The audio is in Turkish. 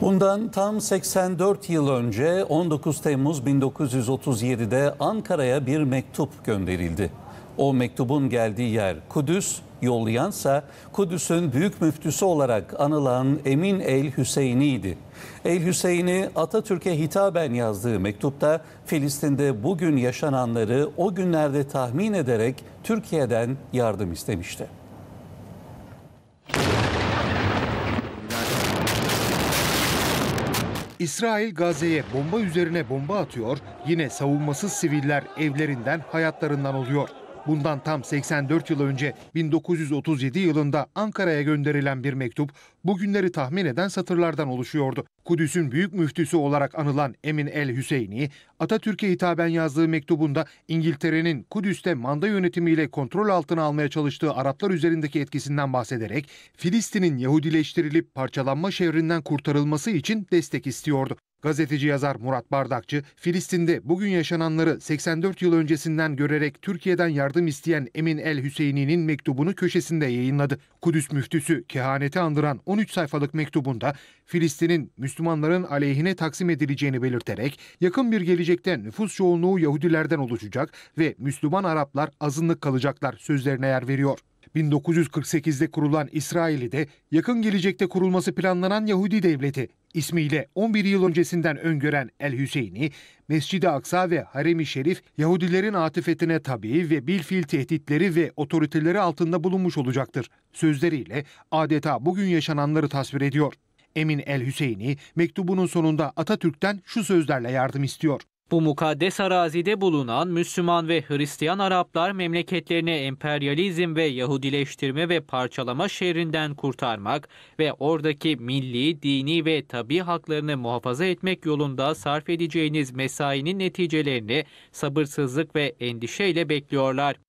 Bundan tam 84 yıl önce 19 Temmuz 1937'de Ankara'ya bir mektup gönderildi. O mektubun geldiği yer Kudüs, yollayansa Kudüs'ün büyük müftüsü olarak anılan Emin El Hüseyin'iydi. El Hüseyin'i Atatürk'e hitaben yazdığı mektupta Filistin'de bugün yaşananları o günlerde tahmin ederek Türkiye'den yardım istemişti. İsrail Gazze'ye bomba üzerine bomba atıyor, yine savunmasız siviller evlerinden, hayatlarından oluyor. Bundan tam 84 yıl önce 1937 yılında Ankara'ya gönderilen bir mektup bugünleri tahmin eden satırlardan oluşuyordu. Kudüs'ün büyük müftüsü olarak anılan Emin el Hüseyini, Atatürk'e hitaben yazdığı mektubunda İngiltere'nin Kudüs'te manda yönetimiyle kontrol altına almaya çalıştığı Araplar üzerindeki etkisinden bahsederek Filistin'in Yahudileştirilip parçalanma şehrinden kurtarılması için destek istiyordu. Gazeteci yazar Murat Bardakçı, Filistin'de bugün yaşananları 84 yıl öncesinden görerek Türkiye'den yardım isteyen Emin El Hüseyini'nin mektubunu köşesinde yayınladı. Kudüs müftüsü kehaneti andıran 13 sayfalık mektubunda Filistin'in Müslümanların aleyhine taksim edileceğini belirterek yakın bir gelecekte nüfus çoğunluğu Yahudilerden oluşacak ve Müslüman Araplar azınlık kalacaklar sözlerine yer veriyor. 1948'de kurulan İsrail'i de yakın gelecekte kurulması planlanan Yahudi devleti İsmiyle 11 yıl öncesinden öngören El Hüseyin'i, Mescid-i Aksa ve Harem-i Şerif Yahudilerin atifetine tabi ve bilfil tehditleri ve otoriteleri altında bulunmuş olacaktır. Sözleriyle adeta bugün yaşananları tasvir ediyor. Emin El Hüseyin'i mektubunun sonunda Atatürk'ten şu sözlerle yardım istiyor. Bu mukaddes arazide bulunan Müslüman ve Hristiyan Araplar memleketlerini emperyalizm ve Yahudileştirme ve parçalama şerrinden kurtarmak ve oradaki milli, dini ve tabi haklarını muhafaza etmek yolunda sarf edeceğiniz mesainin neticelerini sabırsızlık ve endişeyle bekliyorlar.